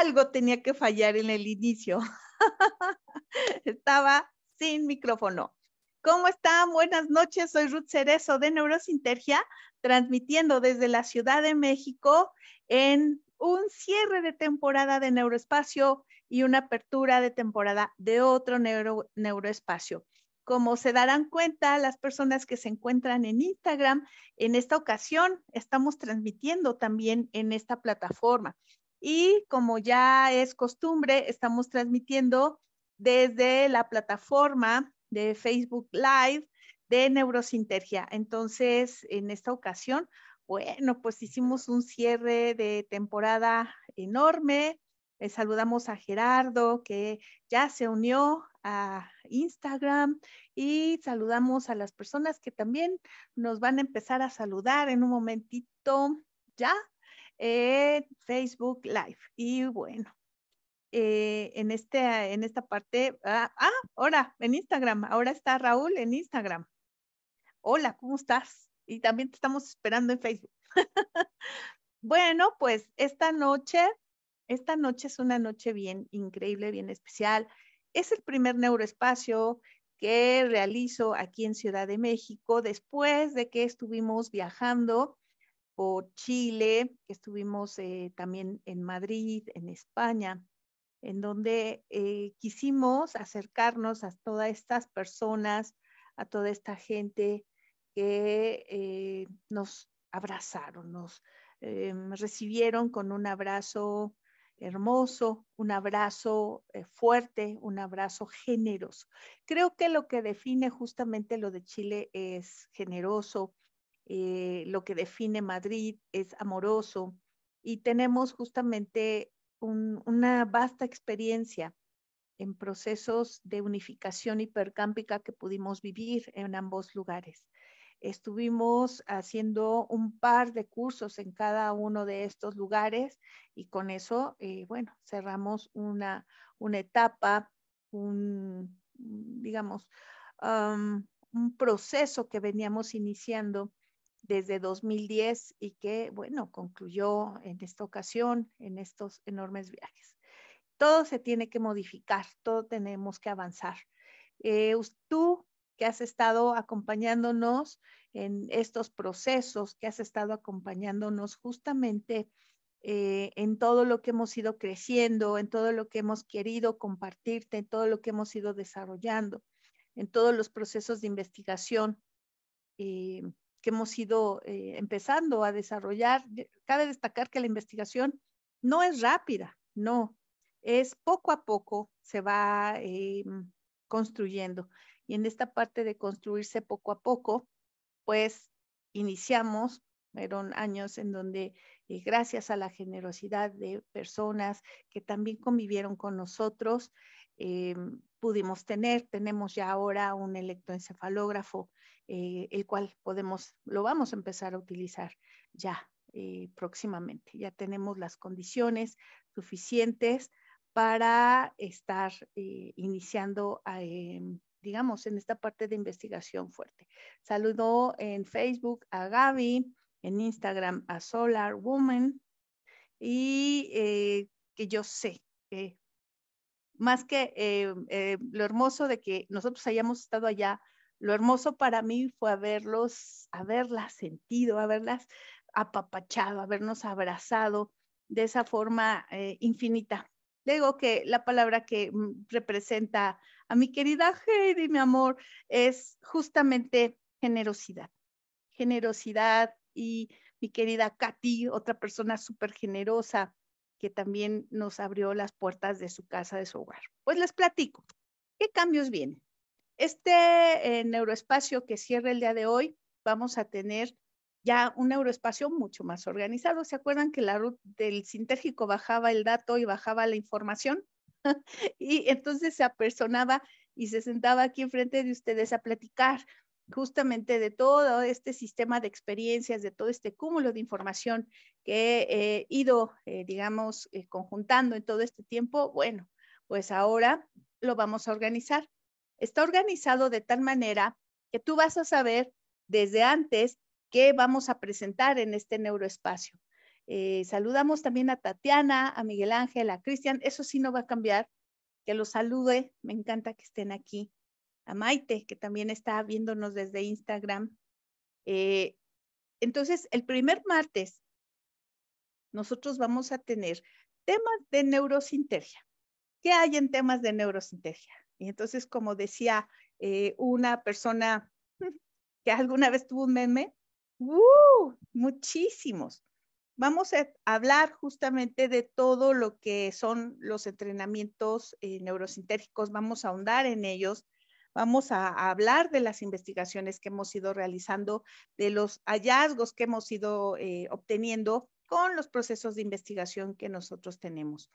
algo tenía que fallar en el inicio. Estaba sin micrófono. ¿Cómo están? Buenas noches. Soy Ruth Cerezo de Neurosintergia, transmitiendo desde la Ciudad de México en un cierre de temporada de Neuroespacio y una apertura de temporada de otro Neuroespacio. Como se darán cuenta las personas que se encuentran en Instagram, en esta ocasión estamos transmitiendo también en esta plataforma. Y como ya es costumbre, estamos transmitiendo desde la plataforma de Facebook Live de Neurosintergia. Entonces, en esta ocasión, bueno, pues hicimos un cierre de temporada enorme. Eh, saludamos a Gerardo, que ya se unió a Instagram y saludamos a las personas que también nos van a empezar a saludar en un momentito ya. Eh, Facebook Live. Y bueno, eh, en, este, en esta parte, ah, ah, ahora en Instagram, ahora está Raúl en Instagram. Hola, ¿cómo estás? Y también te estamos esperando en Facebook. bueno, pues esta noche, esta noche es una noche bien increíble, bien especial. Es el primer neuroespacio que realizo aquí en Ciudad de México después de que estuvimos viajando o Chile, estuvimos eh, también en Madrid, en España, en donde eh, quisimos acercarnos a todas estas personas, a toda esta gente que eh, nos abrazaron, nos recibieron con un abrazo hermoso, un abrazo fuerte, un abrazo generoso. Creo que lo que define justamente lo de Chile es generoso, eh, lo que define Madrid es amoroso y tenemos justamente una vasta experiencia en procesos de unificación hipercámpica que pudimos vivir en ambos lugares. Estuvimos haciendo un par de cursos en cada uno de estos lugares y con eso, eh, bueno, cerramos una, etapa, un, digamos, um, un proceso que veníamos iniciando desde 2010 y que, bueno, concluyó en esta ocasión, en estos enormes viajes. Todo se tiene que modificar, todo tenemos que avanzar. Eh, tú que has estado acompañándonos en estos procesos, que has estado acompañándonos justamente eh, en todo lo que hemos ido creciendo, en todo lo que hemos querido compartirte, en todo lo que hemos ido desarrollando, en todos los procesos de investigación. Eh, que hemos ido eh, empezando a desarrollar. Cabe destacar que la investigación no es rápida, no, es poco a poco se va eh, construyendo. Y en esta parte de construirse poco a poco, pues iniciamos, fueron años en donde eh, gracias a la generosidad de personas que también convivieron con nosotros, pudimos tener, tenemos ya ahora un electroencefalógrafo eh, el cual podemos, lo vamos a empezar a utilizar ya eh, próximamente. Ya tenemos las condiciones suficientes para estar eh, iniciando, em, digamos, en esta parte de investigación fuerte. Saludo en Facebook a Gaby, en Instagram a Solar Woman y que yo sé que más que em, lo hermoso de que nosotros hayamos estado allá lo hermoso para mí fue haberlos, haberlas sentido, haberlas apapachado, habernos abrazado de esa forma eh, infinita. Le digo que la palabra que mm, representa a mi querida Heidi, mi amor, es justamente generosidad. Generosidad y mi querida Katy, otra persona súper generosa que también nos abrió las puertas de su casa, de su hogar. Pues les platico, ¿qué cambios vienen? Este eh, neuroespacio que cierra el día de hoy, vamos a tener ya un neuroespacio mucho más organizado. ¿Se acuerdan que la ruta del sintérgico bajaba el dato y bajaba la información? y entonces se apersonaba y se sentaba aquí enfrente de ustedes a platicar justamente de todo este sistema de experiencias, de todo este cúmulo de información que he ido, eh, digamos, eh, conjuntando en todo este tiempo. Bueno, pues ahora lo vamos a organizar está organizado de tal manera que tú vas a saber desde antes qué vamos a presentar en este neuroespacio. Eh, saludamos también a Tatiana, a Miguel Ángel, a Cristian. Eso sí no va a cambiar. Que los salude. Me encanta que estén aquí. A Maite, que también está viéndonos desde Instagram. Eh, entonces, el primer martes, nosotros vamos a tener temas de neurosintergia. ¿Qué hay en temas de neurosintergia? entonces, como decía eh, una persona que alguna vez tuvo un meme, ¡uh! muchísimos. Vamos a hablar justamente de todo lo que son los entrenamientos eh, neurosintérgicos, vamos a ahondar en ellos, vamos a, hablar de las investigaciones que hemos ido realizando, de los hallazgos que hemos ido eh, obteniendo con los procesos de investigación que nosotros tenemos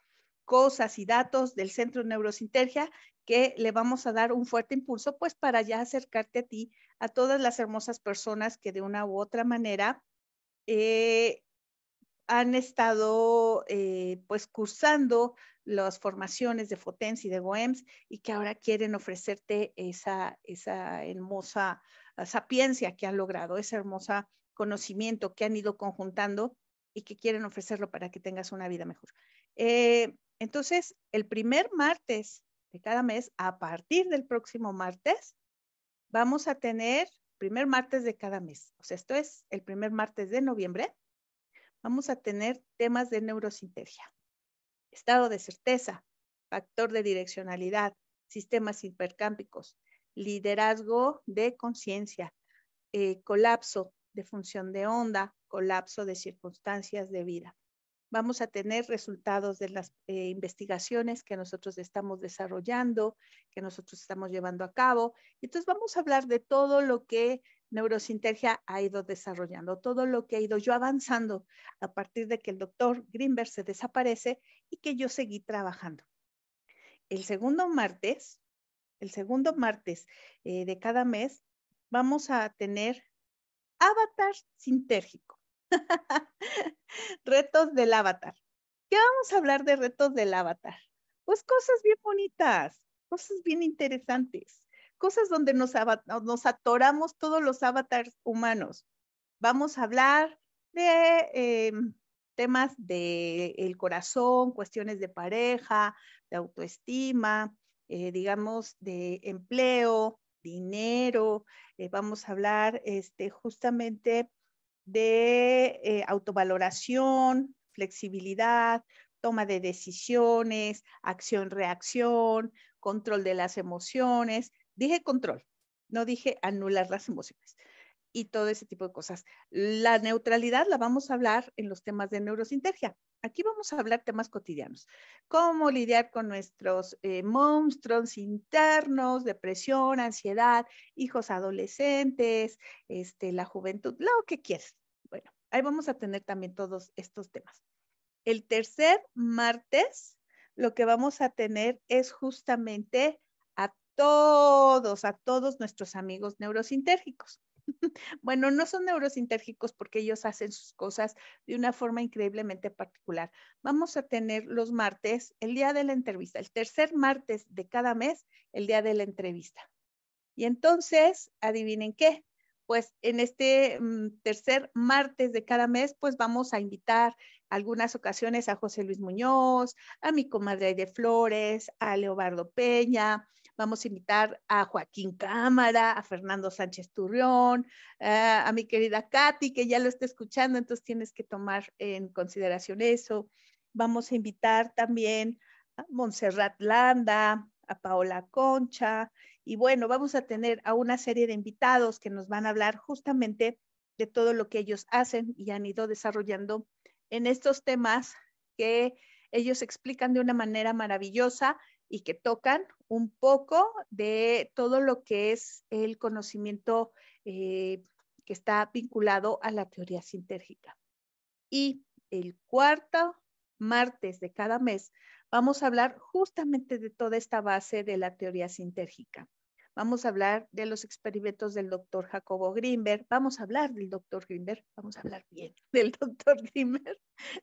cosas y datos del Centro Neurosintergia que le vamos a dar un fuerte impulso pues para ya acercarte a ti, a todas las hermosas personas que de una u otra manera eh, han estado eh, pues cursando las formaciones de FOTENS y de GOEMS y que ahora quieren ofrecerte esa, esa hermosa ah, sapiencia que han logrado, ese hermoso conocimiento que han ido conjuntando y que quieren ofrecerlo para que tengas una vida mejor. Eh, entonces, el primer martes de cada mes, a partir del próximo martes, vamos a tener primer martes de cada mes. O sea, esto es el primer martes de noviembre. Vamos a tener temas de neurosintegia, estado de certeza, factor de direccionalidad, sistemas hipercámpicos, liderazgo de conciencia, eh, colapso de función de onda, colapso de circunstancias de vida vamos a tener resultados de las eh, investigaciones que nosotros estamos desarrollando, que nosotros estamos llevando a cabo. Entonces vamos a hablar de todo lo que Neurosintergia ha ido desarrollando, todo lo que ha ido yo avanzando a partir de que el doctor Greenberg se desaparece y que yo seguí trabajando. El segundo martes, el segundo martes eh, de cada mes, vamos a tener avatar sintérgico. retos del avatar. ¿Qué vamos a hablar de retos del avatar? Pues cosas bien bonitas, cosas bien interesantes, cosas donde nos, nos atoramos todos los avatars humanos. Vamos a hablar de em, temas del el corazón, cuestiones de pareja, de autoestima, eh, digamos, de empleo, dinero. Eh, vamos a hablar este, justamente de eh, autovaloración, flexibilidad, toma de decisiones, acción-reacción, control de las emociones. Dije control, no dije anular las emociones y todo ese tipo de cosas. La neutralidad la vamos a hablar en los temas de neurosintergia. Aquí vamos a hablar temas cotidianos, cómo lidiar con nuestros eh, monstruos internos, depresión, ansiedad, hijos adolescentes, este, la juventud, lo que quieras. Ahí vamos a tener también todos estos temas. El tercer martes, lo que vamos a tener es justamente a todos, a todos nuestros amigos neurosintérgicos. Bueno, no son neurosintérgicos porque ellos hacen sus cosas de una forma increíblemente particular. Vamos a tener los martes, el día de la entrevista, el tercer martes de cada mes, el día de la entrevista. Y entonces, adivinen qué, pues en este mm, tercer martes de cada mes, pues vamos a invitar algunas ocasiones a José Luis Muñoz, a mi comadre de Flores, a Leobardo Peña, vamos a invitar a Joaquín Cámara, a Fernando Sánchez Turrión, eh, a mi querida Katy, que ya lo está escuchando, entonces tienes que tomar en consideración eso. Vamos a invitar también a Montserrat Landa, a Paola Concha y bueno, vamos a tener a una serie de invitados que nos van a hablar justamente de todo lo que ellos hacen y han ido desarrollando en estos temas que ellos explican de una manera maravillosa y que tocan un poco de todo lo que es el conocimiento eh, que está vinculado a la teoría sintérgica. Y el cuarto martes de cada mes vamos a hablar justamente de toda esta base de la teoría sintérgica. Vamos a hablar de los experimentos del doctor Jacobo Grimberg. Vamos a hablar del doctor Grimberg. Vamos a hablar bien del doctor Grimberg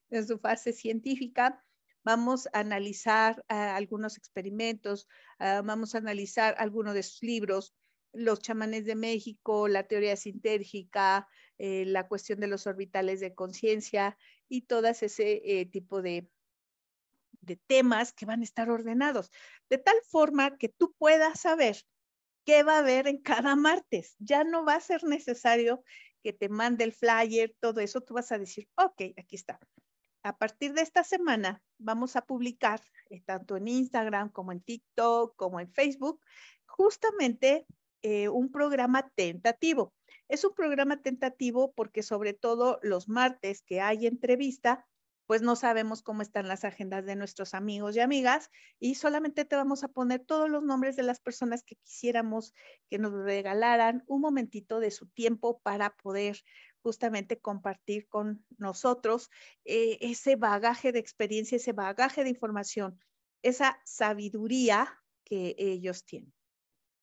en su fase científica. Vamos a analizar ah, algunos experimentos. Ah, vamos a analizar algunos de sus libros. Los chamanes de México, la teoría sintérgica, eh, la cuestión de los orbitales de conciencia y todas ese eh, tipo de, de temas que van a estar ordenados, de tal forma que tú puedas saber qué va a haber en cada martes. Ya no va a ser necesario que te mande el flyer, todo eso, tú vas a decir, ok, aquí está. A partir de esta semana vamos a publicar, eh, tanto en Instagram como en TikTok, como en Facebook, justamente eh, un programa tentativo. Es un programa tentativo porque sobre todo los martes que hay entrevista, pues no sabemos cómo están las agendas de nuestros amigos y amigas y solamente te vamos a poner todos los nombres de las personas que quisiéramos que nos regalaran un momentito de su tiempo para poder justamente compartir con nosotros eh, ese bagaje de experiencia, ese bagaje de información, esa sabiduría que ellos tienen.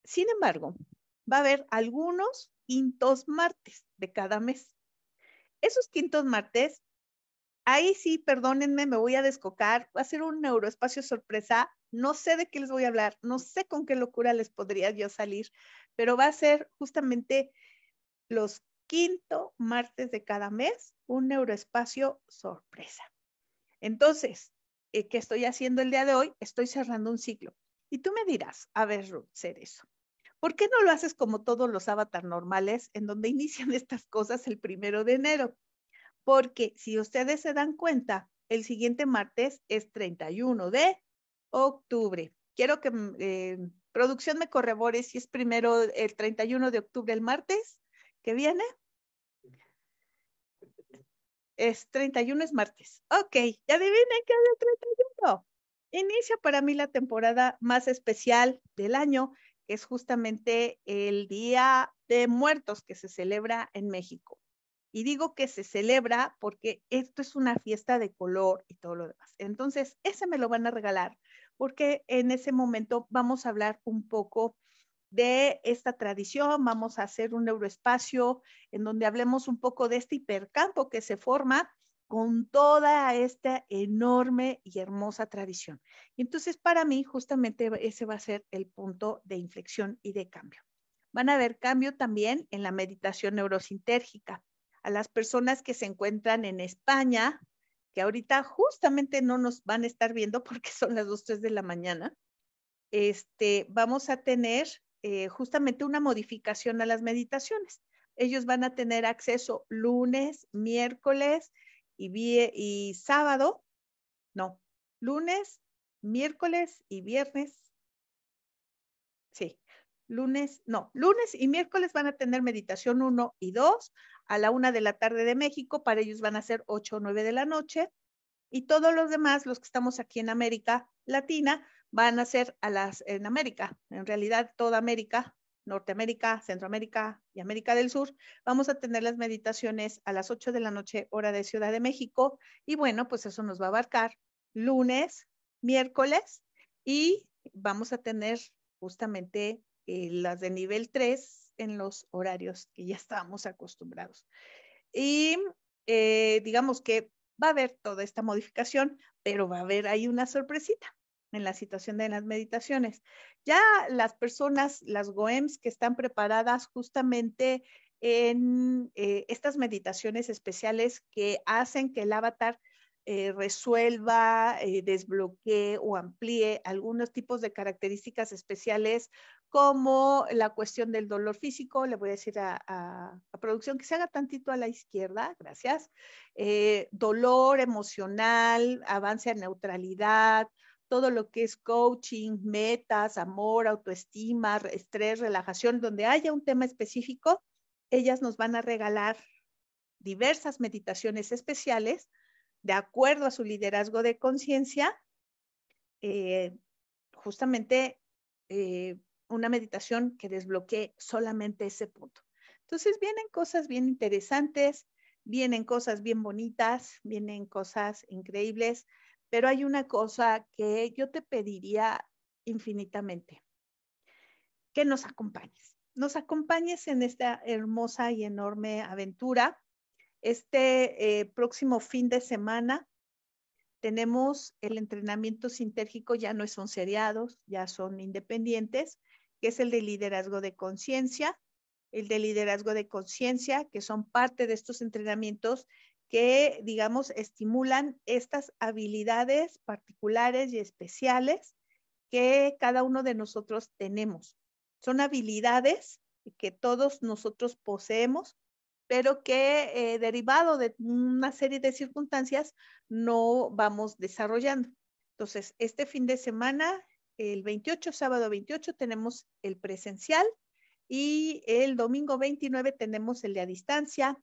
Sin embargo, va a haber algunos quintos martes de cada mes. Esos quintos martes Ahí sí, perdónenme, me voy a descocar. Va a ser un neuroespacio sorpresa. No sé de qué les voy a hablar, no sé con qué locura les podría yo salir, pero va a ser justamente los quinto martes de cada mes un neuroespacio sorpresa. Entonces, eh, ¿qué estoy haciendo el día de hoy? Estoy cerrando un ciclo. Y tú me dirás, a ver, Ruth, ser eso. ¿Por qué no lo haces como todos los avatars normales, en donde inician estas cosas el primero de enero? porque si ustedes se dan cuenta, el siguiente martes es 31 de octubre. Quiero que mm, eh, producción me corrobore si es primero el 31 de octubre, el martes que viene. Es 31 es martes. Ok, ya adivinen que es el 31. Inicia para mí la temporada más especial del año, es justamente el Día de Muertos que se celebra en México. Y digo que se celebra porque esto es una fiesta de color y todo lo demás. Entonces, ese me lo van a regalar porque en ese momento vamos a hablar un poco de esta tradición, vamos a hacer un neuroespacio en donde hablemos un poco de este hipercampo que se forma con toda esta enorme y hermosa tradición. entonces para mí justamente ese va a ser el punto de inflexión y de cambio. Van a haber cambio también en la meditación neurosintérgica a las personas que se encuentran en España, que ahorita justamente no nos van a estar viendo porque son las 2, 3 de la mañana, este, vamos a tener eh, justamente una modificación a las meditaciones. Ellos van a tener acceso lunes, miércoles y, y sábado, no, lunes, miércoles y viernes. Sí, lunes, no, lunes y miércoles van a tener meditación 1 y 2 a la 1 de la tarde de México, para ellos van a ser 8 o 9 de la noche, y todos los demás, los que estamos aquí en América Latina, van a ser a las, en América, en realidad toda América, Norteamérica, Centroamérica y América del Sur, vamos a tener las meditaciones a las 8 de la noche, hora de Ciudad de México, y bueno, pues eso nos va a abarcar lunes, miércoles, y vamos a tener justamente eh, las de nivel 3 en los horarios que ya estábamos acostumbrados. Y eh, digamos que va a haber toda esta modificación, pero va a haber ahí una sorpresita en la situación de las meditaciones. Ya las personas, las GOEMs que están preparadas justamente en eh, estas meditaciones especiales que hacen que el avatar resuelva, desbloquee o amplíe algunos tipos de características especiales como la cuestión del dolor físico, le voy a decir a, la producción que se haga tantito a la izquierda, gracias, eh, dolor emocional, avance a neutralidad, todo lo que es coaching, metas, amor, autoestima, estrés, relajación, donde haya un tema específico, ellas nos van a regalar diversas meditaciones especiales de acuerdo a su liderazgo de conciencia, eh, justamente eh, una meditación que desbloquee solamente ese punto. Entonces vienen cosas bien interesantes, vienen cosas bien bonitas, vienen cosas increíbles, pero hay una cosa que yo te pediría infinitamente, que nos acompañes, nos acompañes en esta hermosa y enorme aventura. Este eh, próximo fin de semana tenemos el entrenamiento sintérgico, ya no son seriados, ya son independientes, que es el de liderazgo de conciencia, el de liderazgo de conciencia, que son parte de estos entrenamientos que, digamos, estimulan estas habilidades particulares y especiales que cada uno de nosotros tenemos. Son habilidades que todos nosotros poseemos, pero que eh, derivado de una serie de circunstancias no vamos desarrollando. Entonces, este fin de semana el 28, sábado 28 tenemos el presencial y el domingo 29 tenemos el de a distancia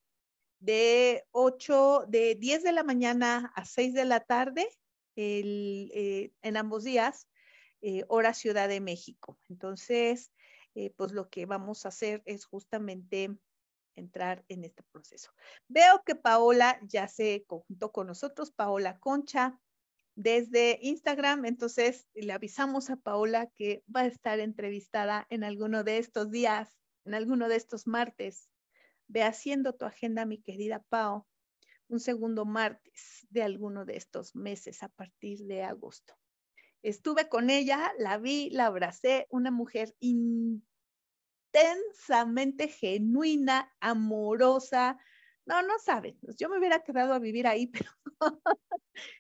de 8, de 10 de la mañana a 6 de la tarde el, eh, en ambos días, eh, hora Ciudad de México. Entonces, eh, pues lo que vamos a hacer es justamente entrar en este proceso. Veo que Paola ya se conjuntó con nosotros, Paola Concha, desde Instagram. Entonces le avisamos a Paola que va a estar entrevistada en alguno de estos días, en alguno de estos martes. Ve haciendo tu agenda, mi querida Pao, un segundo martes de alguno de estos meses a partir de agosto. Estuve con ella, la vi, la abracé, una mujer intensamente genuina, amorosa, no, no saben. Yo me hubiera quedado a vivir ahí, pero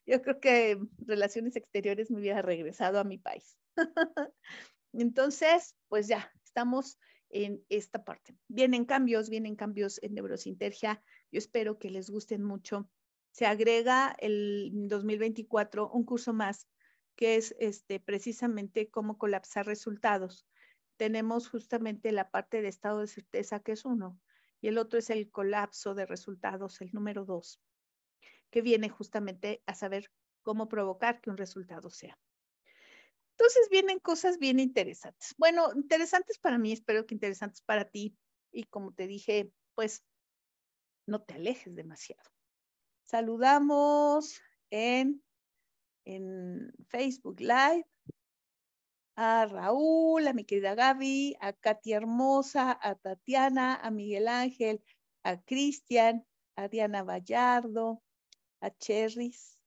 yo creo que relaciones exteriores me hubiera regresado a mi país. Entonces, pues ya, estamos en esta parte. Vienen cambios, vienen cambios en neurosintergia. Yo espero que les gusten mucho. Se agrega el 2024 un curso más que es este, precisamente cómo colapsar resultados. Tenemos justamente la parte de estado de certeza, que es uno, y el otro es el colapso de resultados, el número dos, que viene justamente a saber cómo provocar que un resultado sea. Entonces vienen cosas bien interesantes. Bueno, interesantes para mí, espero que interesantes para ti. Y como te dije, pues no te alejes demasiado. Saludamos en, en Facebook Live a Raúl, a mi querida Gaby, a Katy Hermosa, a Tatiana, a Miguel Ángel, a Cristian, a Diana Vallardo, a Cherris.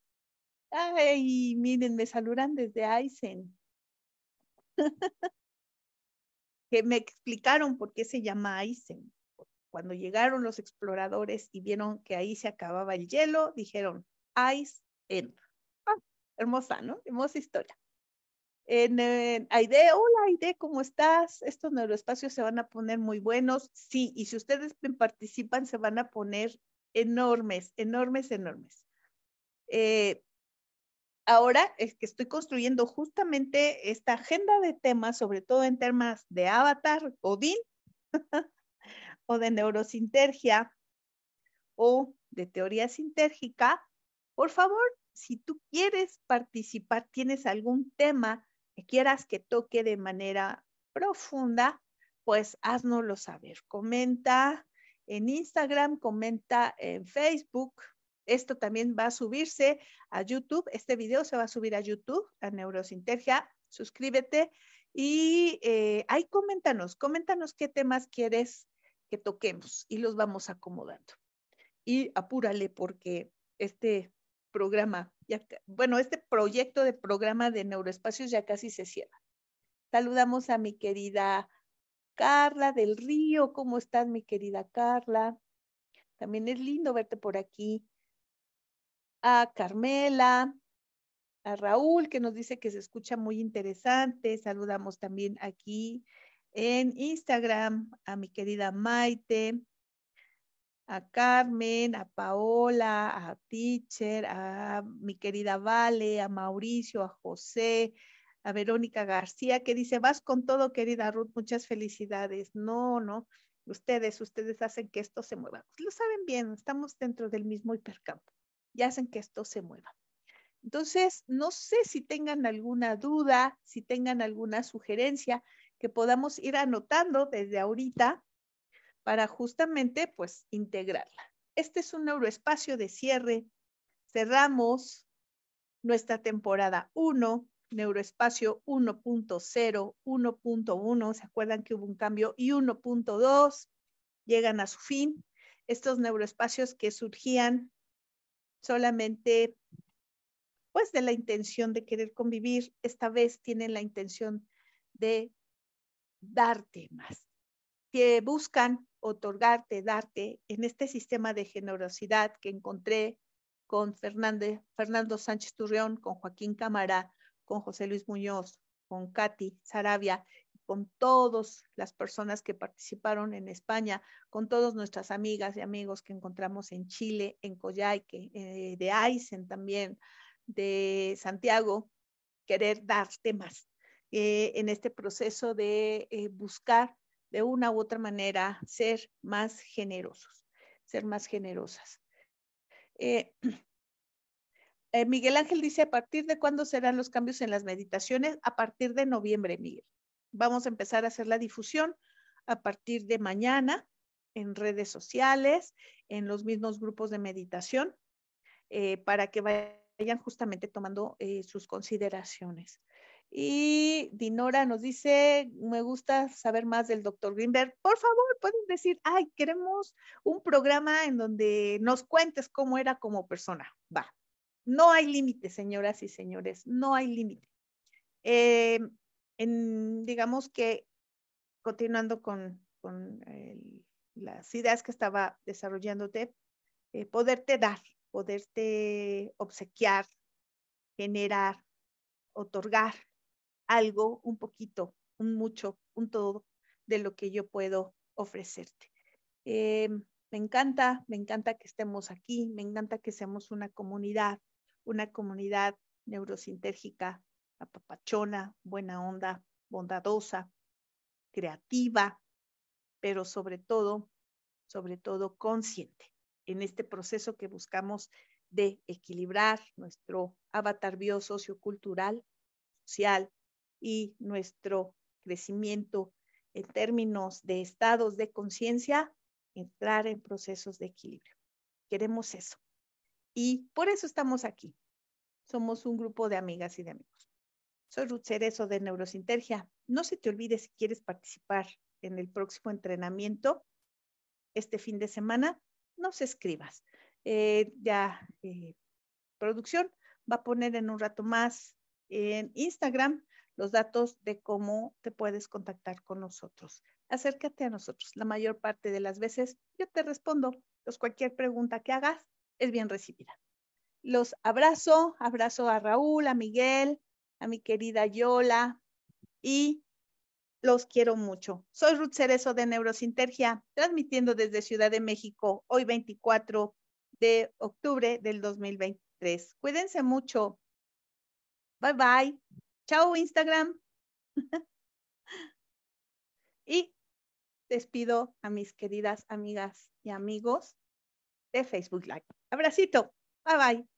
Ay, miren, me saludan desde Aysen que me explicaron por qué se llama Aysen Cuando llegaron los exploradores y vieron que ahí se acababa el hielo, dijeron Aysen ah, hermosa, ¿no? Hermosa historia en, eh, Aide, hola Aide, ¿cómo estás? Estos neuroespacios se van a poner muy buenos. Sí, y si ustedes participan, se van a poner enormes, enormes, enormes. Eh, ahora es que estoy construyendo justamente esta agenda de temas, sobre todo en temas de avatar, Odín, o de neurosintergia, o de teoría sintérgica. Por favor, si tú quieres participar, tienes algún tema quieras que toque de manera profunda, pues haznoslo saber. Comenta en Instagram, comenta en Facebook. Esto también va a subirse a YouTube. Este video se va a subir a YouTube, a Neurosintergia. Suscríbete y eh, ahí coméntanos, coméntanos qué temas quieres que toquemos y los vamos acomodando. Y apúrale porque este programa, ya, bueno, este proyecto de programa de neuroespacios ya casi se cierra. Saludamos a mi querida Carla del Río, ¿cómo estás mi querida Carla? También es lindo verte por aquí. A Carmela, a Raúl que nos dice que se escucha muy interesante. Saludamos también aquí en Instagram a mi querida Maite, a Carmen, a Paola, a Teacher, a mi querida Vale, a Mauricio, a José, a Verónica García, que dice, vas con todo, querida Ruth, muchas felicidades. No, no, ustedes, ustedes hacen que esto se mueva. Pues, lo saben bien, estamos dentro del mismo hipercampo y hacen que esto se mueva. Entonces, no sé si tengan alguna duda, si tengan alguna sugerencia que podamos ir anotando desde ahorita para justamente pues integrarla. Este es un neuroespacio de cierre. Cerramos nuestra temporada 1, neuroespacio 1.0, 1.1, se acuerdan que hubo un cambio, y 1.2 llegan a su fin. Estos neuroespacios que surgían solamente pues de la intención de querer convivir, esta vez tienen la intención de darte más, que buscan otorgarte, darte en este sistema de generosidad que encontré con Fernando Sánchez Turrión, con Joaquín Camara, con José Luis Muñoz, con Katy Sarabia, con todas las personas que participaron en España, con todas nuestras amigas y amigos que encontramos en Chile, en Coyhaique, eh, de Aysén también, de Santiago, querer darte más. Eh, en este proceso de eh, buscar de una u otra manera ser más generosos, ser más generosas. Eh, eh, Miguel Ángel dice, ¿a partir de cuándo serán los cambios en las meditaciones? A partir de noviembre, Miguel. Vamos a empezar a hacer la difusión a partir de mañana en redes sociales, en los mismos grupos de meditación, eh, para que vayan justamente tomando sus consideraciones. Y Dinora nos dice, me gusta saber más del doctor Greenberg. Por favor, pueden decir, ay, queremos un programa en donde nos cuentes cómo era como persona. Va. No hay límite, señoras y señores, no hay límite. Eh, en, digamos que, continuando con, con las ideas que estaba desarrollándote, eh, poderte dar, poderte obsequiar, generar, otorgar algo, un poquito, un mucho, un todo de lo que yo puedo ofrecerte. Eh, me encanta, me encanta que estemos aquí, me encanta que seamos una comunidad, una comunidad neurosintérgica, apapachona, buena onda, bondadosa, creativa, pero sobre todo, sobre todo consciente en este proceso que buscamos de equilibrar nuestro avatar sociocultural, social, y nuestro crecimiento en términos de estados de conciencia, entrar en procesos de equilibrio. Queremos eso. Y por eso estamos aquí. Somos un grupo de amigas y de amigos. Soy Ruth Cerezo de Neurosintergia. No se te olvide si quieres participar en el próximo entrenamiento este fin de semana, nos escribas. Eh, ya eh, producción va a poner en un rato más en Instagram los datos de cómo te puedes contactar con nosotros. Acércate a nosotros. La mayor parte de las veces yo te respondo. Pues cualquier pregunta que hagas es bien recibida. Los abrazo, abrazo a Raúl, a Miguel, a mi querida Yola y los quiero mucho. Soy Ruth Cerezo de Neurosintergia, transmitiendo desde Ciudad de México hoy 24 de octubre del 2023. Cuídense mucho. Bye bye. Chao Instagram. y despido a mis queridas amigas y amigos de Facebook Live. Abracito. Bye bye.